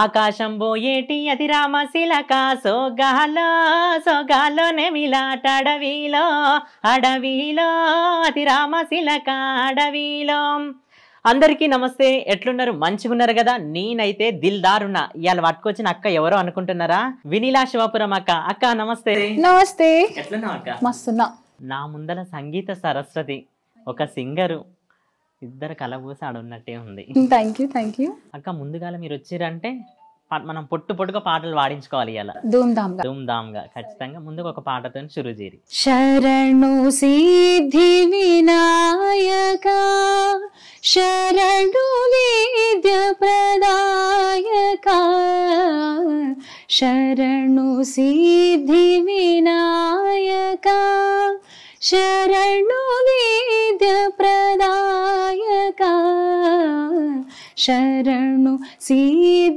ఆకాశం బోయేటి అతి రామశిలక సోగాలో సోగాలో నెమిలాటడవిలో అడవిలో అతి రామశిలక అడవిలో అందరికీ నమస్తే ఎట్లున్నారు మంచిగున్నారు కదా నేనైతే దిల్దారున్నా ఇవాళ పట్టుకొచ్చిన అక్క ఎవరో అనుకుంటున్నారా వినీలా శివాపురం అక్క అక్క నమస్తే నమస్తే అక్క మస్తున్నా నా ముందర సంగీత సరస్వతి ఒక సింగరు ఇద్దరు కలబోసి ఆడున్నట్టే ఉంది థ్యాంక్ యూ థ్యాంక్ యూ అక్క ముందుగాల మీరు వచ్చారంటే మనం పొట్టు పొట్టుగా పాటలు పాడించుకోవాలి ధామ్ ధూమ్ ధామ్ గా ఖచ్చితంగా ముందుకు ఒక పాటతో షురు చేరి శరణు సిద్ధి వినాయక శరణు వేద్య ప్రదాయక శరణు సిద్ధి వినాయక शरणु वेद्यप्रदायका शरणु सिद्धिविनायका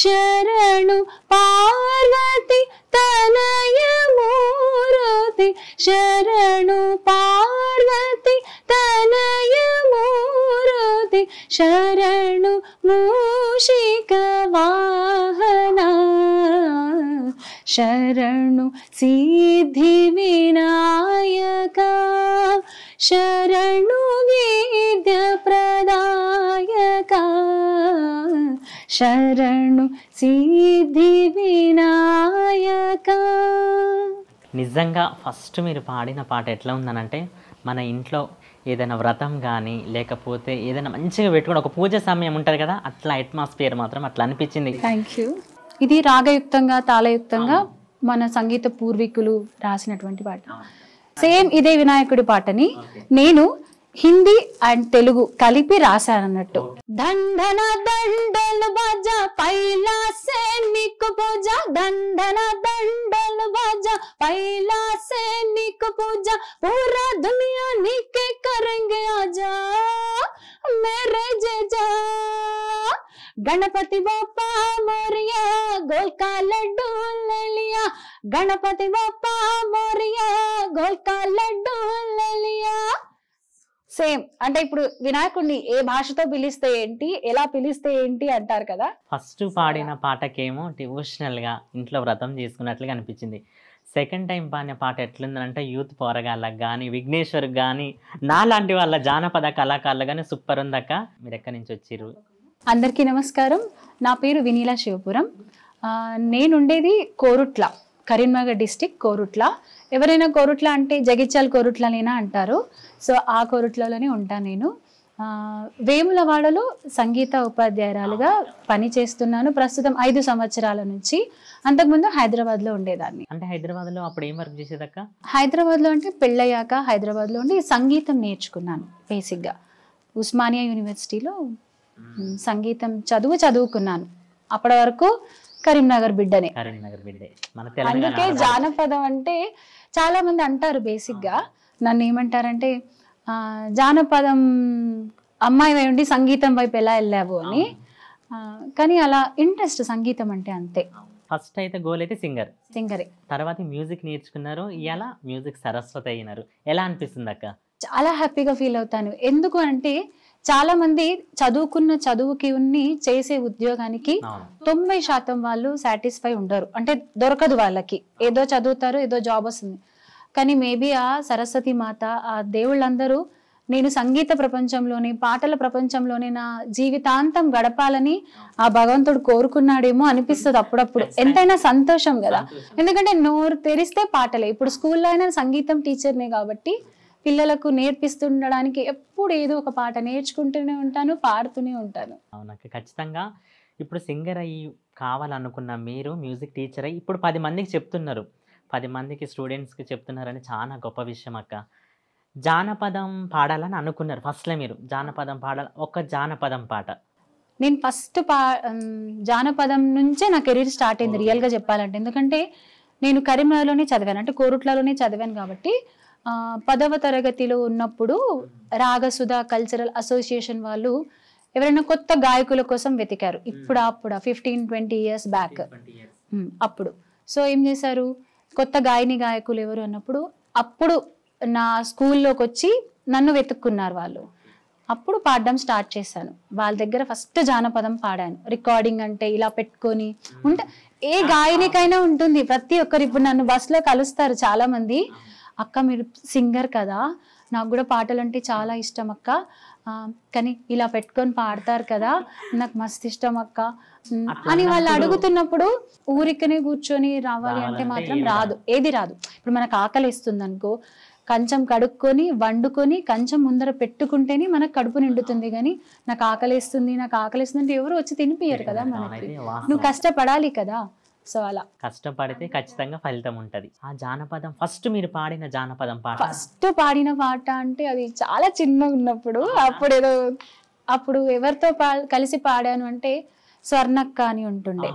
शरणु पार्वती तनय मूरुति शरणु पा శరణు మూషిక వాహన శరణు సిద్ధి వినాయక శరణు విద్య ప్రదాయక శరణు సిద్ధి వినాయక నిజంగా ఫస్ట్ మీరు పాడిన పాట ఎట్లా ఉందనంటే మన ఇంట్లో ఏదైనా వ్రతం కానీ లేకపోతే ఏదైనా మంచిగా పెట్టుకుని ఒక పూజ సమయం ఉంటుంది కదా అట్లా అట్మాస్ఫియర్ మాత్రం అట్లా అనిపించింది థ్యాంక్ యూ ఇది రాగయుక్తంగా తాళయుక్తంగా మన సంగీత పూర్వీకులు రాసినటువంటి పాట సేమ్ ఇదే వినాయకుడి పాటని నేను హిందీ అండ్ తెలుగు కలిపి రాశానన్నట్టు దండన దండలు బాజా పైలా సైనిక పూజ దండన దండలు బాజా పైలా సైనిక పూజ పూరా దునియా నీకే కరంగే ఆజా మేరే జేజా గణపతి బాపా మోరియా గోల్కా లడ్డూ లెలియా గణపతి బాపా మోరియా గోల్కా లడ్డూ లెలియా సేమ్ అంటే ఇప్పుడు వినాయకుడిని ఏ భాషతో పిలిస్తే ఏంటి ఎలా పిలిస్తే ఏంటి అంటారు కదా ఫస్ట్ పాడిన పాటకేమో డివోషనల్ గా ఇంట్లో వ్రతం చేసుకున్నట్లుగా అనిపించింది సెకండ్ టైం పాడిన పాట ఎట్లుందంటే యూత్ పోరగాళ్ళకి కానీ విఘ్నేశ్వర్కి కానీ నా లాంటి వాళ్ళ జానపద కళాకారులు కానీ సూపర్ ఉందక్క మీరు ఎక్కడి నుంచి వచ్చిర్రు అందరికీ నమస్కారం నా పేరు వినీలా శివపురం నేనుండేది కోరుట్ల కరీంనగర్ డిస్టిక్ కోరుట్ల ఎవరైనా కోరుట్ల అంటే జగిత్యాల కోరుట్లనైనా అంటారు సో ఆ కోరుట్లలోనే ఉంటాను నేను వేములవాడలో సంగీత ఉపాధ్యాయురాలుగా పని చేస్తున్నాను ప్రస్తుతం ఐదు సంవత్సరాల నుంచి అంతకుముందు హైదరాబాద్ లో ఉండేదాన్ని అంటే హైదరాబాద్ లో అప్పుడు ఏం వర్క్ చేసేదక్క హైదరాబాద్ లో అంటే పెళ్ళయ్యాక హైదరాబాద్ లో ఉండి సంగీతం నేర్చుకున్నాను బేసిక్ గా ఉస్మానియా యూనివర్సిటీలో సంగీతం చదువు చదువుకున్నాను అప్పటి వరకు కరీంనగర్ బిడ్డనే కరీంనగర్ బిడ్డే మన తెలంగాణ అందుకే జానపదం అంటే చాలా మంది అంటారు బేసిక్ గా నన్ను ఏమంటారంటే ఆ, జానపదం అమ్మాయి వై ఉండి సంగీతం వైపు ఎలా వెళ్ళావు అని కానీ అలా ఇంట్రెస్ట్ సంగీతం అంటే అంతే ఫస్ట్ అయితే గోల్ అయితే సింగర్ సింగరే తర్వాత మ్యూజిక్ నేర్చుకున్నారు ఇలా మ్యూజిక్ సరస్వతి అయినారు ఎలా అనిపిస్తుంది అక్క చాలా హ్యాపీగా ఫీల్ అవుతాను ఎందుకు అంటే చాలా మంది చదువుకున్న చదువుకి ఉన్ని చేసే ఉద్యోగానికి తొంభై శాతం వాళ్ళు సాటిస్ఫై ఉండరు అంటే దొరకదు వాళ్ళకి ఏదో చదువుతారు ఏదో జాబ్ వస్తుంది కానీ మేబీ ఆ సరస్వతి మాత ఆ దేవుళ్ళందరూ నేను సంగీత ప్రపంచంలోనే పాటల ప్రపంచంలోనే నా జీవితాంతం గడపాలని ఆ భగవంతుడు కోరుకున్నాడేమో అనిపిస్తుంది అప్పుడప్పుడు ఎంతైనా సంతోషం కదా ఎందుకంటే నోరు తెరిస్తే పాటలే ఇప్పుడు స్కూల్లో అయినా సంగీతం టీచర్నే కాబట్టి పిల్లలకు నేర్పిస్తుండడానికి ఎప్పుడు ఏదో ఒక పాట నేర్చుకుంటూనే ఉంటాను పాడుతూనే ఉంటాను అవునక్క ఖచ్చితంగా ఇప్పుడు సింగర్ అయ్యి కావాలనుకున్న మీరు మ్యూజిక్ టీచర్ అయ్యి ఇప్పుడు పది మందికి చెప్తున్నారు పది మందికి స్టూడెంట్స్కి చెప్తున్నారని చాలా గొప్ప విషయం అక్క జానపదం పాడాలని అనుకున్నారు ఫస్ట్లో మీరు జానపదం పాడాలి ఒక జానపదం పాట నేను ఫస్ట్ పా జానపదం నుంచే నా కెరీర్ స్టార్ట్ అయింది రియల్గా చెప్పాలంటే ఎందుకంటే నేను కరీంనగర్లోనే చదివాను అంటే కోరుట్లలోనే చదివాను కాబట్టి పదవ తరగతిలో ఉన్నప్పుడు రాగసుధ కల్చరల్ అసోసియేషన్ వాళ్ళు ఎవరైనా కొత్త గాయకుల కోసం వెతికారు hmm. ఇప్పుడు అప్పుడు ఫిఫ్టీన్ ట్వంటీ ఇయర్స్ బ్యాక్ అప్పుడు సో ఏం చేశారు కొత్త గాయని గాయకులు ఎవరు అన్నప్పుడు అప్పుడు నా స్కూల్లోకి వచ్చి నన్ను వెతుక్కున్నారు వాళ్ళు అప్పుడు పాడడం స్టార్ట్ చేశాను వాళ్ళ దగ్గర ఫస్ట్ జానపదం పాడాను రికార్డింగ్ అంటే ఇలా పెట్టుకొని hmm. ఉంటే ఏ గాయనికైనా ఉంటుంది ప్రతి ఒక్కరు ఇప్పుడు నన్ను బస్సులో కలుస్తారు చాలామంది hmm. అక్క మీరు సింగర్ కదా నాకు కూడా పాటలు అంటే చాలా ఇష్టం అక్క కానీ ఇలా పెట్టుకొని పాడతారు కదా నాకు మస్తు ఇష్టం అక్క అని వాళ్ళు అడుగుతున్నప్పుడు ఊరికనే కూర్చొని రావాలి అంటే మాత్రం రాదు ఏది రాదు ఇప్పుడు మనకు ఆకలి ఇస్తుంది అనుకో కంచం కడుక్కొని వండుకొని కంచం ముందర పెట్టుకుంటేనే మనకు కడుపు నిండుతుంది కానీ నాకు ఆకలిస్తుంది నాకు ఆకలిస్తుంది అంటే ఎవరు వచ్చి తినిపియరు కదా మనకి నువ్వు కష్టపడాలి కదా సో అలా కష్టపడితే ఖచ్చితంగా ఫలితం ఉంటది ఆ జానపదం ఫస్ట్ మీరు పాడిన జానపదం పాట ఫస్ట్ పాడిన పాట అంటే అది చాలా చిన్నగా ఉన్నప్పుడు అప్పుడు ఏదో అప్పుడు ఎవరితో కలిసి పాడాను అంటే స్వర్ణక్క అని ఉంటుండే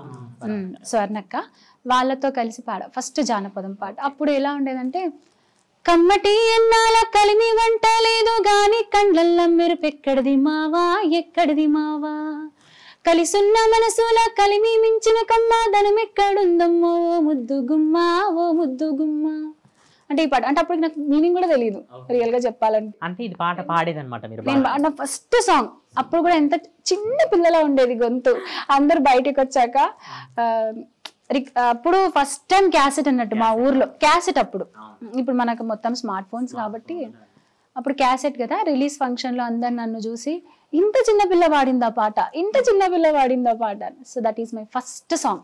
స్వర్ణక్క వాళ్ళతో కలిసి పాడ ఫస్ట్ జానపదం పాట అప్పుడు ఎలా ఉండేదంటే కమ్మటి ఎన్నాల కలిమి వంట లేదు గాని మెరుపు ఎక్కడిది మావా ఎక్కడిది మావా కలిసున్న మనసుల కలిమి మించిన కమ్మ ధనమెక్కడుందమ్మో ఓ ముద్దు గుమ్మ ఓ ముద్దు గుమ్మ అంటే ఈ పాట అంటే అప్పుడు నాకు మీనింగ్ కూడా తెలియదు రియల్ గా చెప్పాలంటే అంటే ఇది పాట పాడేదన్నమాట నేను ఫస్ట్ సాంగ్ అప్పుడు కూడా ఎంత చిన్న పిల్లలా ఉండేది గొంతు అందరు బయటకు వచ్చాక అప్పుడు ఫస్ట్ టైం క్యాసెట్ అన్నట్టు మా ఊర్లో క్యాసెట్ అప్పుడు ఇప్పుడు మనకు మొత్తం స్మార్ట్ ఫోన్స్ కాబట్టి అప్పుడు క్యాసెట్ కదా రిలీజ్ ఫంక్షన్లో అందరు నన్ను చూసి ఇంత చిన్న పిల్ల పాట ఇంత చిన్న పిల్ల పాట so that is my first song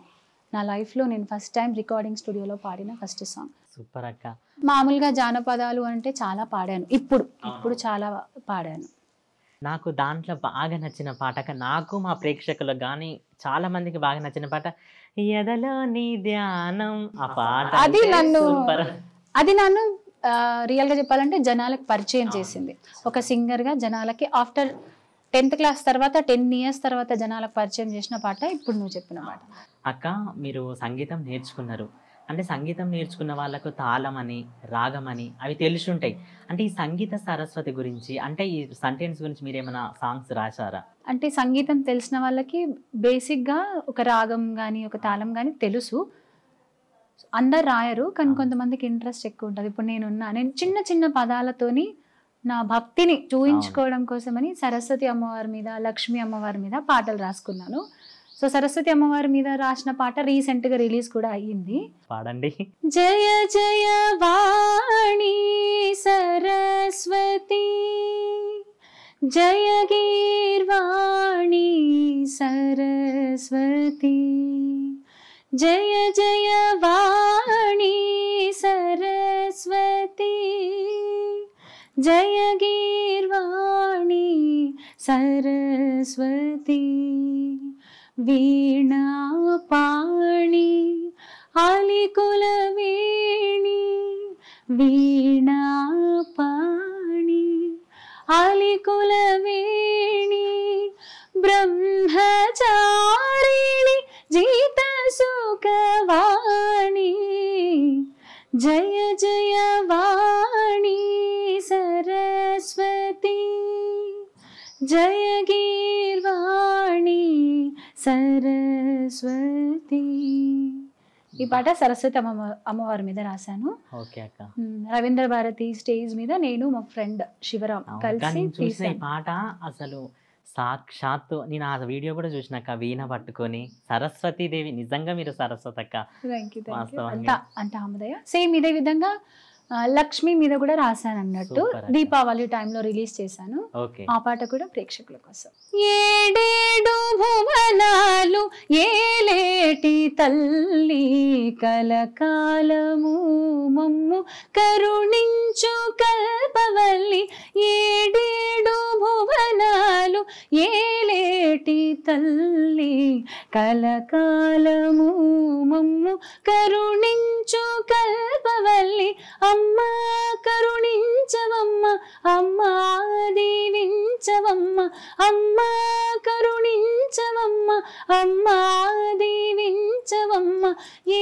నా లైఫ్ లో నేను ఫస్ట్ టైం రికార్డింగ్ స్టూడియోలో పాడిన ఫస్ట్ సాంగ్ సూపర్ అక్క మామూలుగా జానపదాలు అంటే చాలా పాడాను ఇప్పుడు ఇప్పుడు చాలా పాడాను నాకు దాంట్లో బాగా నచ్చిన పాట నాకు మా ప్రేక్షకులకు కానీ చాలా మందికి బాగా నచ్చిన పాట ఎదలో నీ ధ్యానం ఆ పాట అది నన్ను అది నన్ను రియల్గా చెప్పాలంటే జనాలకు పరిచయం చేసింది ఒక సింగర్గా జనాలకి ఆఫ్టర్ టెన్త్ క్లాస్ తర్వాత టెన్ ఇయర్స్ తర్వాత జనాలకు పరిచయం చేసిన పాట ఇప్పుడు నువ్వు చెప్పిన పాట అక్క మీరు సంగీతం నేర్చుకున్నారు అంటే సంగీతం నేర్చుకున్న వాళ్ళకు తాళం అని రాగం అని అవి తెలుసుంటాయి అంటే ఈ సంగీత సరస్వతి గురించి అంటే ఈ సంటెన్స్ గురించి మీరు ఏమైనా సాంగ్స్ రాశారా అంటే సంగీతం తెలిసిన వాళ్ళకి బేసిక్గా ఒక రాగం కానీ ఒక తాళం కానీ తెలుసు అందరు రాయరు కానీ కొంతమందికి ఇంట్రెస్ట్ ఎక్కువ ఉంటుంది ఇప్పుడు నేనున్నా నేను చిన్న చిన్న పదాలతోని నా భక్తిని చూయించుకోవడం కోసమని సరస్వతి అమ్మవారి మీద లక్ష్మి అమ్మవారి మీద పాటలు రాసుకున్నాను సో సరస్వతి అమ్మవారి మీద రాసిన పాట రీసెంట్ గా రిలీజ్ కూడా అయ్యింది పాడండి జయ జయ వాణి సరస్వతి జయ గీర్వాణి సరస్వతి జయ జయ వాణి సరస్వతి जय गीर्वाणि सरस्वती वीणापाणि आलिकुलवेणि वीणापाणि आलिकुलवेणि ब्रह्मचारिणी जीतसुखवाणी जय जय గీర్వాణి సరస్వతి ఈ పాట సరస్వతి అమ్మ అమ్మవారి మీద రాశాను రవీంద్ర భారతి స్టేజ్ మీద నేను మా ఫ్రెండ్ శివరామ్ కలిసి ఈ పాట అసలు సాక్షాత్తు నేను ఆ వీడియో కూడా చూసినాక వీణ పట్టుకొని సరస్వతి దేవి నిజంగా మీరు సరస్వతి అక్క అంటే ఆమెదయ సేమ్ ఇదే విధంగా లక్ష్మి మీద కూడా రాశాను అన్నట్టు దీపావళి టైంలో రిలీజ్ చేశాను ఆ పాట కూడా ప్రేక్షకుల కోసం ఏడేడు భువనాలు ఏలేటి తల్లి కలకాలము మమ్ము కరుణించు కల్పవల్లి ఏడేడు భువనాలు ఏలేటి తల్లి కలకాలము మమ్ము కరుణించు కల్పవల్లి అమ్మ అమ్మా కరుణించవమ్మ అమ్మా దీవించవమ్మ అమ్మా కరుణించవమ్మ అమ్మా దీవించవమ్మ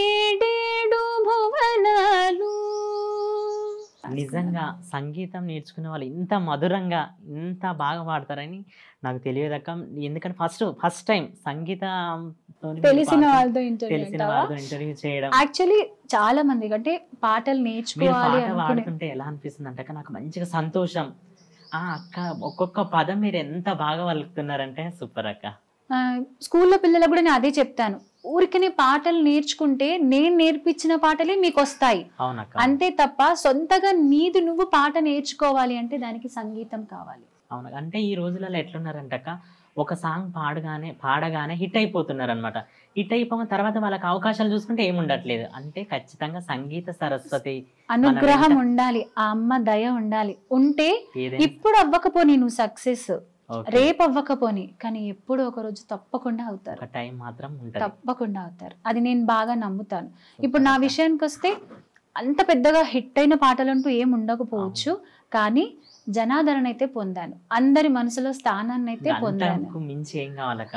ఏడేడు భువనాలు నిజంగా సంగీతం నేర్చుకునే వాళ్ళు ఇంత మధురంగా ఇంత బాగా పాడతారని నాకు తెలియదక్క ఎందుకంటే ఫస్ట్ ఫస్ట్ టైం సంగీతం తెలిసిన వాళ్ళతో ఇంటర్వ్యూ చేయడం యాక్చువల్లీ చాలా మంది అంటే పాటలు నేర్చుకోవాలి పాడుతుంటే ఎలా అనిపిస్తుంది అంటే నాకు మంచిగా సంతోషం ఆ అక్క ఒక్కొక్క పదం మీరు ఎంత బాగా వలుకుతున్నారంటే సూపర్ అక్క స్కూల్లో పిల్లలకు కూడా నేను అదే చెప్తాను ఊరికనే పాటలు నేర్చుకుంటే నేను నేర్పించిన పాటలే మీకు వస్తాయి అంతే తప్ప సొంతగా నీది నువ్వు పాట నేర్చుకోవాలి అంటే దానికి సంగీతం కావాలి అవును అంటే ఈ రోజులలో ఎట్లున్నారంటక్క ఒక సాంగ్ పాడగానే పాడగానే హిట్ అయిపోతున్నారు అనమాట హిట్ అయిపోయిన తర్వాత వాళ్ళకి అవకాశాలు చూసుకుంటే ఏముండట్లేదు అంటే ఖచ్చితంగా సంగీత సరస్వతి అనుగ్రహం ఉండాలి ఆ అమ్మ దయ ఉండాలి ఉంటే ఇప్పుడు అవ్వకపోని నువ్వు సక్సెస్ రేపు అవ్వకపోని కానీ ఎప్పుడు ఒక రోజు తప్పకుండా అవుతారు టైం మాత్రం తప్పకుండా అవుతారు అది నేను బాగా నమ్ముతాను ఇప్పుడు నా విషయానికి వస్తే అంత పెద్దగా హిట్ అయిన పాటలు అంటూ ఏం ఉండకపోవచ్చు కానీ జనాదరణ అయితే పొందాను అందరి మనసులో స్థానాన్ని అయితే పొందాను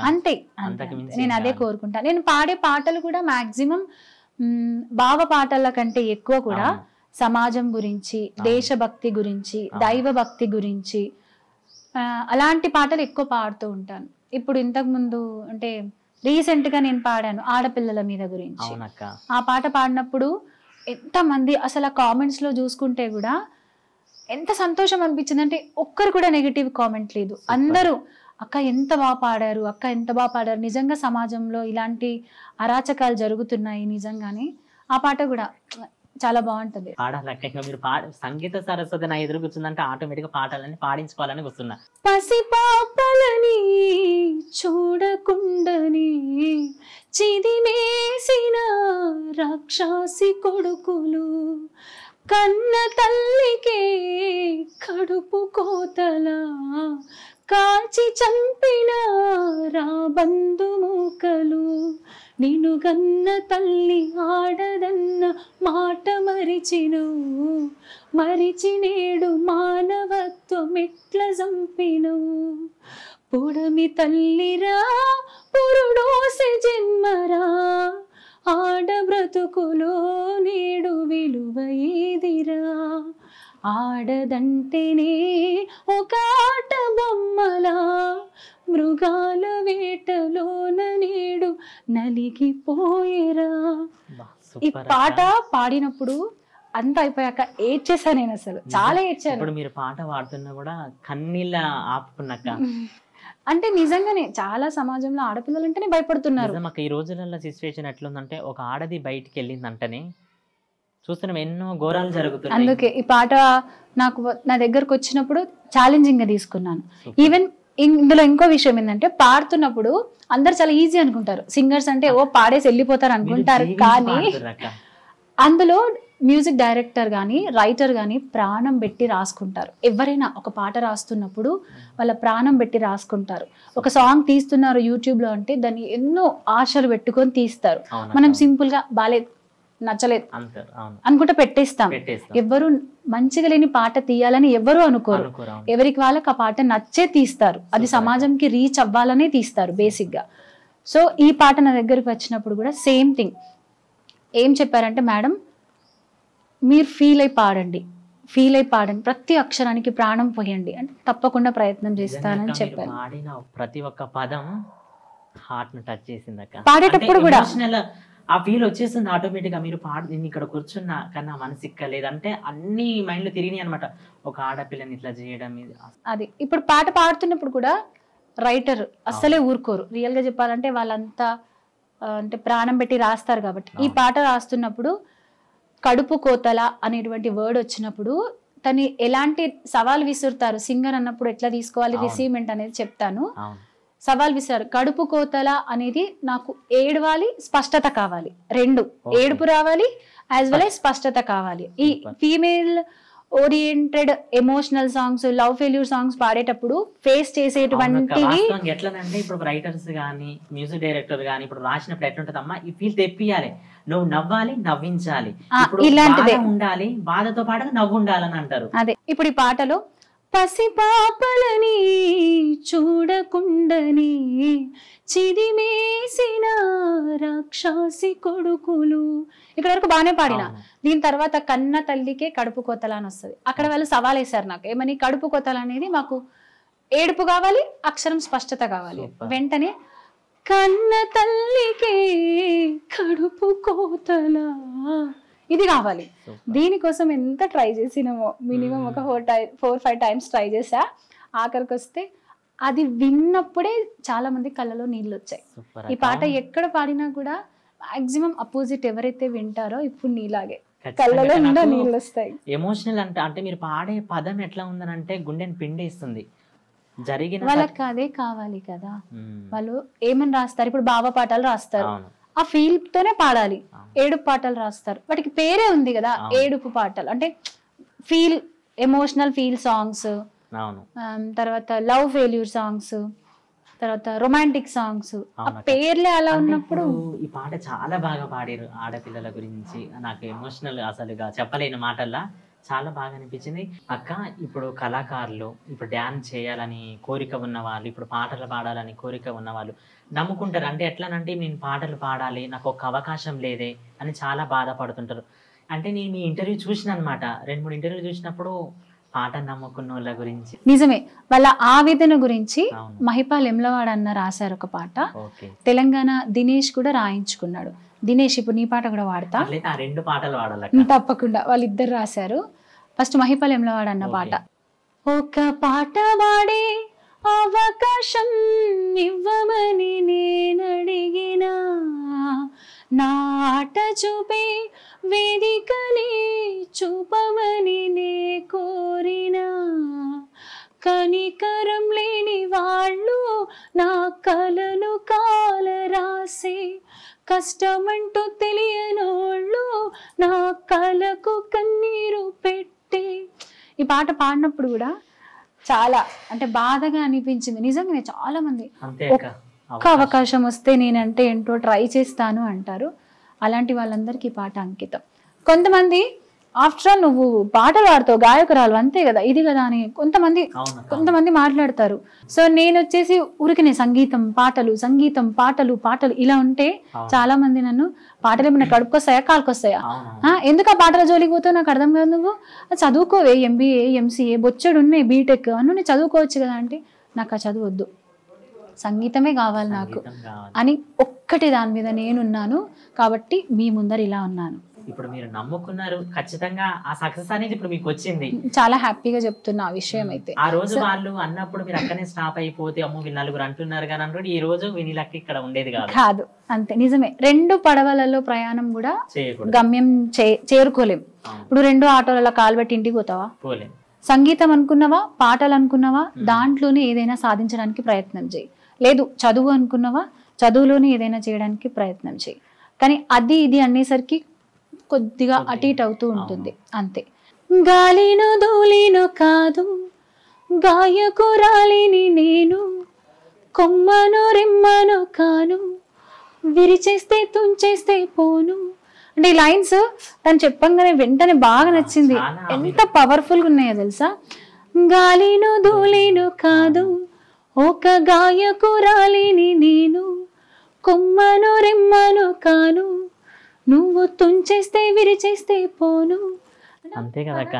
అంతే నేను అదే కోరుకుంటాను నేను పాడే పాటలు కూడా మాక్సిమం భావ పాటల కంటే ఎక్కువ కూడా సమాజం గురించి దేశభక్తి గురించి దైవ భక్తి గురించి అలాంటి పాటలు ఎక్కువ పాడుతూ ఉంటాను ఇప్పుడు ఇంతకుముందు అంటే రీసెంట్ గా నేను పాడాను ఆడపిల్లల మీద గురించి ఆ పాట పాడినప్పుడు ఎంతమంది అసలు ఆ కామెంట్స్ లో చూసుకుంటే కూడా ఎంత సంతోషం అనిపించింది అంటే ఒక్కరు కూడా నెగిటివ్ కామెంట్ లేదు అందరూ అక్క ఎంత బాగా పాడారు అక్క ఎంత బాగా పాడారు నిజంగా సమాజంలో ఇలాంటి అరాచకాలు జరుగుతున్నాయి నిజంగానే ఆ పాట కూడా చాలా బాగుంటుంది పాడాలంటే మీరు సంగీత సరస్వతి నా ఎదురు కూర్చుందంటే ఆటోమేటిక్ పాటాలని పాడించుకోవాలని కూర్చున్నా పసి పాపలని చూడకుండని చిదిమేసిన రాక్షసి కొడుకులు కన్న తల్లికే కడుపు కోతల కాచి చంపిన రాబందు మూకలు నిను గన్న తల్లి ఆడదన్న మాట మరిచిను మరిచి నేడు మానవత్వం ఎట్ల చంపిను పుడమి తల్లిరా పురుడోసె జన్మరా ఆడబ్రతుకులో నేడు విలువైదిరా ఆడదంటేనే ఒక ఆట బొమ్మలా మృగాల వేటలోన నేడు నలిగిపోయేరా ఈ పాట పాడినప్పుడు అంత అయిపోయాక ఏడ్చేసా నేను అసలు చాలా ఏడ్చాను ఇప్పుడు మీరు పాట పాడుతున్నా కూడా కన్నీళ్ళ ఆపుకున్నాక అంటే నిజంగానే చాలా సమాజంలో ఆడపిల్లలు అంటేనే భయపడుతున్నారు మాకు ఈ రోజులలో సిచ్యువేషన్ ఎట్లుందంటే ఒక ఆడది బయటికి అంటేనే చూస్తున్నాం ఎన్నో ఘోరాలు జరుగుతుంది అందుకే ఈ పాట నాకు నా దగ్గరకు వచ్చినప్పుడు ఛాలెంజింగ్ గా తీసుకున్నాను ఈవెన్ ఇందులో ఇంకో విషయం ఏంటంటే పాడుతున్నప్పుడు అందరు చాలా ఈజీ అనుకుంటారు సింగర్స్ అంటే ఓ పాడేసి వెళ్ళిపోతారు అనుకుంటారు కానీ అందులో మ్యూజిక్ డైరెక్టర్ కానీ రైటర్ కానీ ప్రాణం పెట్టి రాసుకుంటారు ఎవరైనా ఒక పాట రాస్తున్నప్పుడు వాళ్ళ ప్రాణం పెట్టి రాసుకుంటారు ఒక సాంగ్ తీస్తున్నారు యూట్యూబ్లో అంటే దాన్ని ఎన్నో ఆశలు పెట్టుకొని తీస్తారు మనం సింపుల్గా బాగాలేదు నచ్చలేదు అనుకుంటే పెట్టేస్తాం ఎవరు మంచిగా లేని పాట తీయాలని ఎవరు అనుకోరు ఎవరికి వాళ్ళకి ఆ పాట నచ్చే తీస్తారు అది సమాజంకి రీచ్ అవ్వాలనే తీస్తారు బేసిక్గా సో ఈ పాట నా దగ్గరికి వచ్చినప్పుడు కూడా సేమ్ థింగ్ ఏం చెప్పారంటే మేడం మీరు ఫీల్ అయి పాడండి ఫీల్ అయి పాడండి ప్రతి అక్షరానికి ప్రాణం పోయండి అంటే తప్పకుండా ప్రయత్నం చేస్తానని చెప్పారు పాడిన ప్రతి ఒక్క పదం హార్ట్ ను టచ్ చేసిందక్క పాడేటప్పుడు కూడా ఆ ఫీల్ వచ్చేసింది ఆటోమేటిక్ గా మీరు పాడు నేను ఇక్కడ కూర్చున్నా కన్నా మనసు లేదంటే అన్ని మైండ్ లో తిరిగినాయి అనమాట ఒక ఆడపిల్లని ఇట్లా చేయడం అది ఇప్పుడు పాట పాడుతున్నప్పుడు కూడా రైటర్ అస్సలే ఊరుకోరు రియల్ గా చెప్పాలంటే వాళ్ళంతా అంటే ప్రాణం పెట్టి రాస్తారు కాబట్టి ఈ పాట రాస్తున్నప్పుడు కడుపు కోతల అనేటువంటి వర్డ్ వచ్చినప్పుడు తను ఎలాంటి సవాల్ విసురుతారు సింగర్ అన్నప్పుడు ఎట్లా తీసుకోవాలి రిసీవ్మెంట్ అనేది చెప్తాను సవాల్ విసిరారు కడుపు కోతల అనేది నాకు ఏడవాలి స్పష్టత కావాలి రెండు ఏడుపు రావాలి యాజ్ వెల్ స్పష్టత కావాలి ఈ female oriented emotional songs love failure songs పాడేటప్పుడు ఫేస్ చేసేటువంటివి ఎట్లనంటే ఇప్పుడు రైటర్స్ కానీ మ్యూజిక్ డైరెక్టర్ కానీ ఇప్పుడు రాసినప్పుడు ఎట్లుంటదమ్మా ఈ ఫీల్ తెప్పియాలి నువ్వు నవ్వాలి నవ్వించాలి ఇలాంటిదే ఉండాలి బాధతో పాటు నవ్వు ఉండాలని అంటారు అదే ఇప్పుడు ఈ పాటలో పసిపాపలని చూడకుండని చిరిమేసిన రాక్షసి కొడుకులు ఇక్కడ వరకు బాగానే పాడిన దీని తర్వాత కన్న తల్లికే కడుపు కొత్తల అని వస్తుంది అక్కడ వాళ్ళు సవాల్ వేశారు నాకు ఏమని కడుపు కొత్తలు అనేది మాకు ఏడుపు కావాలి అక్షరం స్పష్టత కావాలి వెంటనే కన్న తల్లికే కడుపు కోతలా ఇది కావాలి దీనికోసం ఎంత ట్రై చేసినామో మినిమం ఒక ఫోర్ టై ఫోర్ ఫైవ్ టైమ్స్ ట్రై చేసా ఆఖరికి వస్తే అది విన్నప్పుడే చాలా మంది కళ్ళలో నీళ్ళు వచ్చాయి ఈ పాట ఎక్కడ పాడినా కూడా మాక్సిమం అపోజిట్ ఎవరైతే వింటారో ఇప్పుడు నీలాగే కళ్ళలో నీళ్ళు వస్తాయి ఎమోషనల్ అంటే అంటే మీరు పాడే పదం ఎట్లా ఉందని అంటే గుండెని పిండేస్తుంది జరిగిన వాళ్ళకి అదే కావాలి కదా వాళ్ళు ఏమని రాస్తారు ఇప్పుడు బాబా పాటలు రాస్తారు ఆ ఫీల్ తోనే పాడాలి ఏడుపు పాటలు రాస్తారు వాటికి పేరే ఉంది కదా ఏడుపు పాటలు అంటే ఫీల్ ఎమోషనల్ ఫీల్ సాంగ్స్ తర్వాత లవ్ ఫెయిల్యూర్ సాంగ్స్ తర్వాత రొమాంటిక్ సాంగ్స్ ఆ పేర్లే అలా ఉన్నప్పుడు ఈ పాట చాలా బాగా పాడారు ఆడపిల్లల గురించి నాకు ఎమోషనల్ అసలుగా చెప్పలేని మాటల్లా చాలా బాగా అనిపించింది అక్క ఇప్పుడు కళాకారులు ఇప్పుడు డ్యాన్స్ చేయాలని కోరిక ఉన్న వాళ్ళు ఇప్పుడు పాటలు పాడాలని కోరిక ఉన్న వాళ్ళు నమ్ముకుంటారు అంటే ఎట్లానంటే నేను పాటలు పాడాలి నాకు ఒక అవకాశం లేదే అని చాలా బాధపడుతుంటారు అంటే నేను మీ ఇంటర్వ్యూ చూసిన అనమాట రెండు మూడు ఇంటర్వ్యూ చూసినప్పుడు పాట నమ్ముకున్న వాళ్ళ గురించి నిజమే వాళ్ళ ఆవేదన గురించి మహిపాల్ ఎమ్లవాడ అన్న రాశారు ఒక పాట తెలంగాణ దినేష్ కూడా రాయించుకున్నాడు దినేష్ ఇప్పుడు నీ పాట కూడా వాడతా రెండు పాటలు వాడాలి తప్పకుండా వాళ్ళిద్దరు రాశారు ఫస్ట్ మహిపాలెంలో వాడన్న పాట ఒక పాట వాడే అవకాశం ఇవ్వమని నేనడిగినా నాట చూపే వేదికని చూప కష్టమంటూ తెలియనోళ్ళు నా కలకు కన్నీరు పెట్టి ఈ పాట పాడినప్పుడు కూడా చాలా అంటే బాధగా అనిపించింది నిజంగానే చాలా మంది ఒక్క అవకాశం వస్తే నేనంటే ఏంటో ట్రై చేస్తాను అంటారు అలాంటి వాళ్ళందరికీ పాట అంకితం కొంతమంది ఆఫ్టర్ ఆల్ నువ్వు పాటలు పాడుతావు గాయకురాలు అంతే కదా ఇది కదా అని కొంతమంది కొంతమంది మాట్లాడతారు సో నేను వచ్చేసి ఉరికినే సంగీతం పాటలు సంగీతం పాటలు పాటలు ఇలా ఉంటే చాలా మంది నన్ను పాటలు నాకు కడుపుకొస్తాయా కాలుకొస్తాయా ఎందుకు ఆ పాటల జోలికి పోతావు నాకు అర్థం కాదు నువ్వు చదువుకోవే ఎంబీఏ ఎంసీఏ బొచ్చడు ఉన్నాయి బీటెక్ అన్ను నేను చదువుకోవచ్చు కదా అంటే నాకు ఆ చదువు సంగీతమే కావాలి నాకు అని ఒక్కటి దాని మీద నేనున్నాను కాబట్టి మీ ముందర ఇలా ఉన్నాను ఇప్పుడు మీరు నమ్ముకున్నారు ఖచ్చితంగా ఆ సక్సెస్ అనేది ఇప్పుడు మీకు వచ్చింది చాలా హ్యాపీగా చెప్తున్నా ఆ విషయం అయితే ఆ రోజు వాళ్ళు అన్నప్పుడు మీరు అక్కడనే స్టాప్ అయిపోతే అమ్మో వీళ్ళు నలుగురు అంటున్నారు కానీ అంటే ఈ రోజు విని లక్ ఇక్కడ ఉండేది కాదు కాదు అంతే నిజమే రెండు పడవలలో ప్రయాణం కూడా గమ్యం చేరుకోలేం ఇప్పుడు రెండు ఆటోలలో పెట్టి ఇంటికి పోతావా పోలేం సంగీతం అనుకున్నావా పాటలు అనుకున్నావా దాంట్లోనే ఏదైనా సాధించడానికి ప్రయత్నం చేయి లేదు చదువు అనుకున్నావా చదువులోనే ఏదైనా చేయడానికి ప్రయత్నం చేయి కానీ అది ఇది అనేసరికి కొద్దిగా అటు ఇటు అవుతూ ఉంటుంది అంతే గాలిను దూలిను కాదు గాయకురాలిని నేను కొమ్మను రిమ్మను కాను విరిచేస్తే తుంచేస్తే పోను అంటే ఈ లైన్స్ తను చెప్పంగానే వెంటనే బాగా నచ్చింది ఎంత పవర్ఫుల్గా ఉన్నాయో తెలుసా గాలిను దూలిను కాదు ఒక గాయకురాలిని నేను కొమ్మను రిమ్మను కాను నువ్వు తుంచేస్తే విరిచేస్తే పోను అంతే కదక్క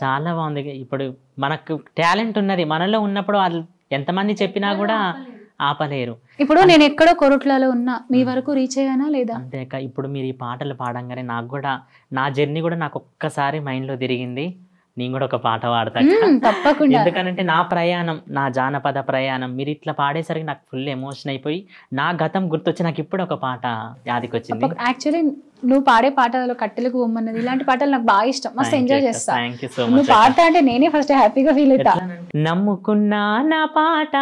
చాలా బాగుంది ఇప్పుడు మనకు టాలెంట్ ఉన్నది మనలో ఉన్నప్పుడు వాళ్ళు ఎంతమంది చెప్పినా కూడా ఆపలేరు ఇప్పుడు నేను ఎక్కడో కొరట్లలో ఉన్నా మీ వరకు రీచ్ అయ్యానా లేదా అంతేక ఇప్పుడు మీరు ఈ పాటలు పాడంగానే నాకు కూడా నా జర్నీ కూడా నాకు ఒక్కసారి మైండ్లో తిరిగింది నేను కూడా ఒక పాట పాడతా తప్పకుండా ఎందుకనంటే నా ప్రయాణం నా జానపద ప్రయాణం మీరు ఇట్లా పాడేసరికి నాకు ఫుల్ ఎమోషన్ అయిపోయి నా గతం గుర్తొచ్చి నాకు ఇప్పుడు ఒక పాట యాదికి వచ్చింది యాక్చువల్లీ నువ్వు పాడే పాటలో కట్టెలకు బొమ్మన్నది ఇలాంటి పాటలు నాకు బాగా ఇష్టం మస్తు ఎంజాయ్ చేస్తా నువ్వు పాట అంటే నేనే ఫస్ట్ హ్యాపీగా ఫీల్ అవుతా నమ్ముకున్నా నా పాట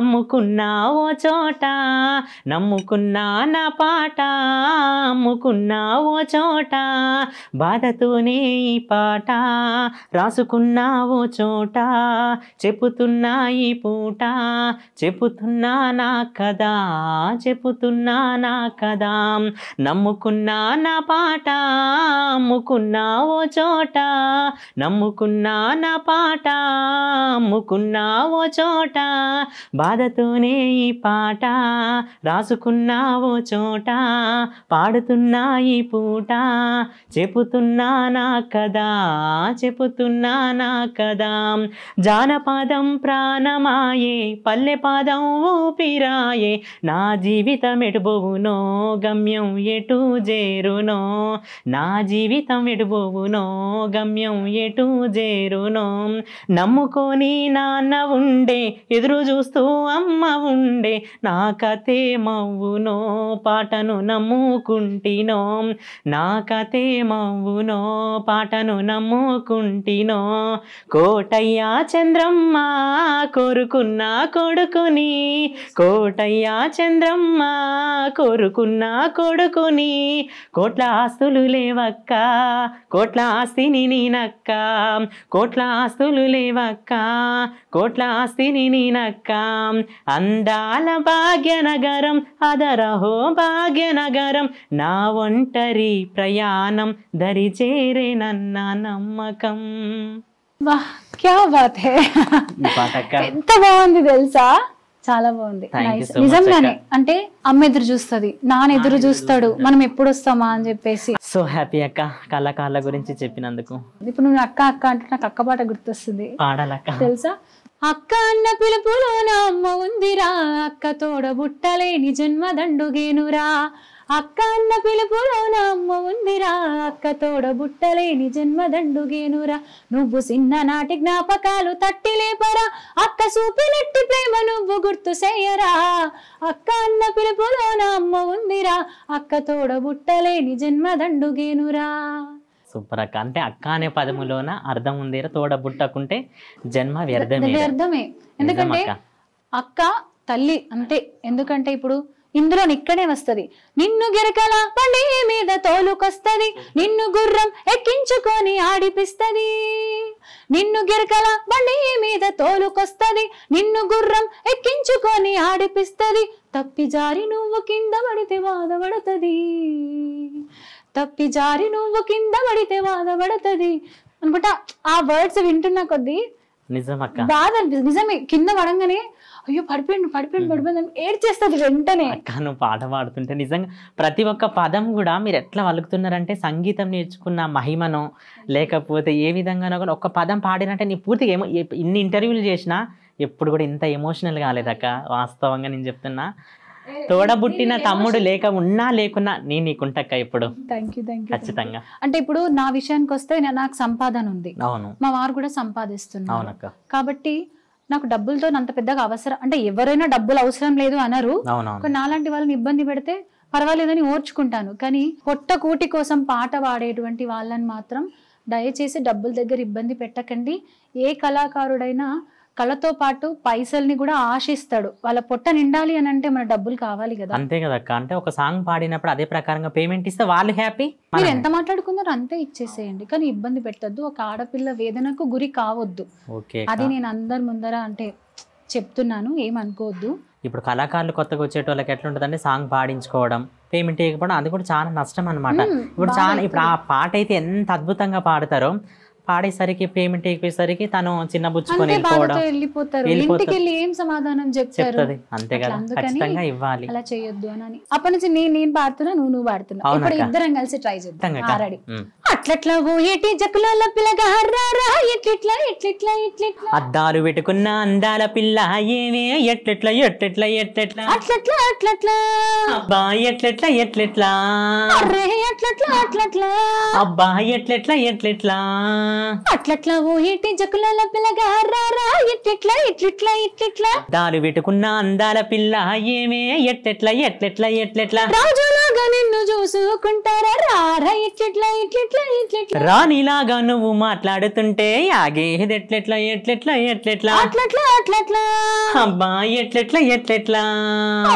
అమ్ముకున్నా ఓ చోట నమ్ముకున్నా నా పాట అమ్ముకున్నా ఓ చోట బాధతోనే ఈ పాట రాసుకున్నా ఓ చోట చెప్పుతున్నా ఈ పూట చెప్పుతున్నా నా కదా చెప్పుతున్నా నా కదా నమ్ముకున్నా నమ్ముకున్నా నా పాట అమ్ముకున్నా ఓ చోట నమ్ముకున్నా నా పాట అమ్ముకున్నా ఓ చోట బాధతోనే ఈ పాట రాసుకున్నా ఓ చోట పాడుతున్నా ఈ పూట చెబుతున్నా నా కదా చెబుతున్నా నా కదా జానపాదం ప్రాణమాయే పల్లె పాదం ఊపిరాయే నా జీవితం ఎటుబోవునో గమ్యం ఎటు జేరునో నా జీవితం ఎటుపోవునో గమ్యం ఎటు జేరునో నమ్ముకొని నాన్న ఉండే ఎదురు చూస్తూ అమ్మ ఉండే నా కథే మవ్వునో పాటను నమ్ముకుంటినో నా కథే మవ్వునో పాటను నమ్ముకుంటినో కోటయ్యా చంద్రమ్మ కోరుకున్న కొడుకుని కోటయ్యా చంద్రమ్మ కోరుకున్న కొడుకుని కోట్ల ఆస్తులు లేవక్క కోట్ల ఆస్తిని నేనక్క కోట్ల ఆస్తులు లేవక్క కోట్ల ఆస్తిని నేనక్క అందాల భాగ్యనగరం అదరహో భాగ్యనగరం నా ఒంటరి ప్రయాణం దరి నమ్మకం వాహ్ క్యా బాత్ హే ఎంత బాగుంది తెలుసా చాలా బాగుంది నిజంగానే అంటే అమ్మ ఎదురు చూస్తుంది నాన్న ఎదురు చూస్తాడు మనం ఎప్పుడు వస్తామా అని చెప్పేసి సో హ్యాపీ అక్క కళాకారుల గురించి చెప్పినందుకు ఇప్పుడు నువ్వు అక్క అక్క అంటే నాకు అక్క పాట గుర్తొస్తుంది పాడాలక్క తెలుసా అక్క అన్న నా అమ్మ ఉందిరా అక్క తోడబుట్టలేని జన్మదండుగేనురా దండుగేనురా అక్క అన్న పిలుపులో నా అమ్మ ఉందిరా అక్క తోడ బుట్టలేని జన్మదండు గేనురా నువ్వు నాటి జ్ఞాపకాలు తట్టి లేపరా అక్క చూపినట్టి ప్రేమ నువ్వు గుర్తు చేయరా అక్క అన్న పిలుపులో నా అమ్మ ఉందిరా అక్క తోడ జన్మదండు గేనురా సూపర్ అక్క అంటే అక్క అనే పదములోన అర్థం ఉందిరా తోడబుట్టకుంటే జన్మ వ్యర్థమే వ్యర్థమే ఎందుకంటే అక్క తల్లి అంతే ఎందుకంటే ఇప్పుడు ఇందులో ఇక్కడే వస్తుంది నిన్ను గిరకల బండి మీద తోలుకొస్తుంది నిన్ను గుర్రం ఎక్కించుకొని ఆడిపిస్తుంది నిన్ను గిరకల బండి మీద తోలుకొస్తుంది నిన్ను గుర్రం ఎక్కించుకొని ఆడిపిస్తుంది తప్పి జారి నువ్వు కింద పడితే బాధపడుతుంది తప్పి జారి నువ్వు కింద పడితే బాధపడుతుంది అనుకుంటా ఆ వర్డ్స్ వింటున్న కొద్దీ బాధ నిజమే కింద పడంగానే అయ్యో పడిపోయింది పడిపోయింది పడిపోయింది ఏడ్ చేస్తుంది వెంటనే కానీ పాట పాడుతుంటే నిజంగా ప్రతి ఒక్క పదం కూడా మీరు ఎట్లా వలుకుతున్నారంటే సంగీతం నేర్చుకున్న మహిమను లేకపోతే ఏ విధంగానో కూడా ఒక్క పదం పాడినంటే నీ పూర్తిగా ఏమో ఇన్ని ఇంటర్వ్యూలు చేసినా ఎప్పుడు కూడా ఇంత ఎమోషనల్ కాలేదక్క వాస్తవంగా నేను చెప్తున్నా తోడబుట్టిన తమ్ముడు లేక ఉన్నా లేకున్నా నేను నీకుంటక్క ఇప్పుడు ఖచ్చితంగా అంటే ఇప్పుడు నా విషయానికి వస్తే నాకు సంపాదన ఉంది అవును మా వారు కూడా సంపాదిస్తున్నా అవునక్క కాబట్టి నాకు డబ్బులతో అంత పెద్దగా అవసరం అంటే ఎవరైనా డబ్బులు అవసరం లేదు అనరు నాలాంటి వాళ్ళని ఇబ్బంది పెడితే పర్వాలేదని ఓర్చుకుంటాను కానీ పొట్ట కూటి కోసం పాట పాడేటువంటి వాళ్ళని మాత్రం దయచేసి డబ్బుల దగ్గర ఇబ్బంది పెట్టకండి ఏ కళాకారుడైనా కళ్ళతో పాటు పైసల్ని కూడా ఆశిస్తాడు వాళ్ళ పొట్ట నిండాలి అని అంటే మన డబ్బులు కావాలి కదా అంతే కదా అక్క అంటే ఒక సాంగ్ పాడినప్పుడు అదే ప్రకారంగా పేమెంట్ ఇస్తే వాళ్ళు హ్యాపీ మీరు ఎంత మాట్లాడుకున్నారో అంతే ఇచ్చేసేయండి కానీ ఇబ్బంది పెట్టద్దు ఒక ఆడపిల్ల వేదనకు గురి కావద్దు అది నేను అందరి ముందర అంటే చెప్తున్నాను ఏమనుకోవద్దు ఇప్పుడు కళాకారులు కొత్తగా వచ్చేటోళ్ళకి ఎట్లుంటుందంటే సాంగ్ పాడించుకోవడం పేమెంట్ ఇవ్వకపోవడం అది కూడా చాలా నష్టం అనమాట ఇప్పుడు చాలా ఇప్పుడు ఆ పాట అయితే ఎంత అద్భుతంగా పాడతారో పాడేసరికి పేమెంట్ అయిపోయేసరికి తను చిన్న బుచ్చుకొని వెళ్ళిపోతారు ఏం సమాధానం చెప్తారు అంతే కదా ఖచ్చితంగా ఇవ్వాలి అలా చేయొద్దు అని అప్పటి నుంచి నేను నేను పాడుతున్నా నువ్వు నువ్వు పాడుతున్నావు ఇద్దరం కలిసి ట్రై చేద్దాం అద్దాలు పెట్టుకున్న అందాల పిల్ల ఏమే ఎట్లెట్లా ఎట్లెట్లా ఎట్లెట్లా అట్లట్లా అబ్బా ఎట్లెట్లా ఎట్లెట్లా అట్లట్లా అట్లట్లా అబ్బా ఎట్లెట్లా ఎట్లెట్లా అట్లట్లా పిల్లగా దారు పెట్టుకున్న అందాల పిల్ల ఏమే ఎట్లెట్లా ఎట్లెట్లా ఎట్లెట్లా రాజులాగా నిన్ను చూసుకుంటారా రారా ఎట్లెట్లా ఎట్లెట్లా ఎట్లెట్లా రాణిలాగా నువ్వు మాట్లాడుతుంటే ఆగేది ఎట్లెట్లా ఎట్లెట్లా ఎట్లెట్లా అట్లట్లా అట్లట్లా అబ్బా ఎట్లెట్లా ఎట్లెట్లా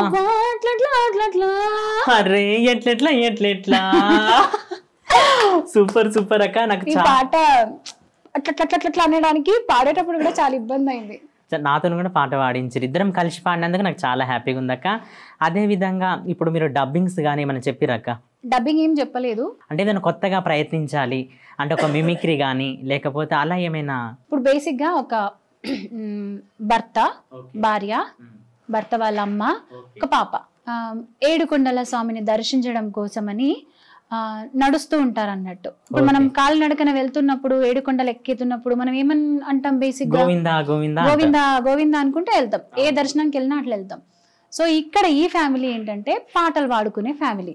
అబ్బా అట్లట్లా అట్లట్లా అరే ఎట్లెట్లా ఎట్లెట్లా సూపర్ సూపర్ అక్క నాకు ఈ పాట అట్లా అనడానికి పాడేటప్పుడు కూడా చాలా ఇబ్బంది అయింది నాతో కూడా పాట పాడించారు ఇద్దరం కలిసి పాడినందుకు నాకు చాలా హ్యాపీగా ఉందక్క విధంగా ఇప్పుడు మీరు డబ్బింగ్స్ కానీ మనం చెప్పిరక్క డబ్బింగ్ ఏం చెప్పలేదు అంటే దాన్ని కొత్తగా ప్రయత్నించాలి అంటే ఒక మిమిక్రీ కానీ లేకపోతే అలా ఏమైనా ఇప్పుడు బేసిక్గా ఒక భర్త భార్య భర్త వాళ్ళ అమ్మ ఒక పాప ఏడుకొండల స్వామిని దర్శించడం కోసమని నడుస్తూ ఉంటారు అన్నట్టు ఇప్పుడు మనం కాలు నడకన వెళ్తున్నప్పుడు ఏడుకొండలు ఎక్కుతున్నప్పుడు మనం ఏమని అంటాం బేసిక్ గోవింద గోవిందా గోవిందా అనుకుంటే వెళ్తాం ఏ దర్శనంకి వెళ్ళినా అట్లా వెళ్తాం సో ఇక్కడ ఈ ఫ్యామిలీ ఏంటంటే పాటలు పాడుకునే ఫ్యామిలీ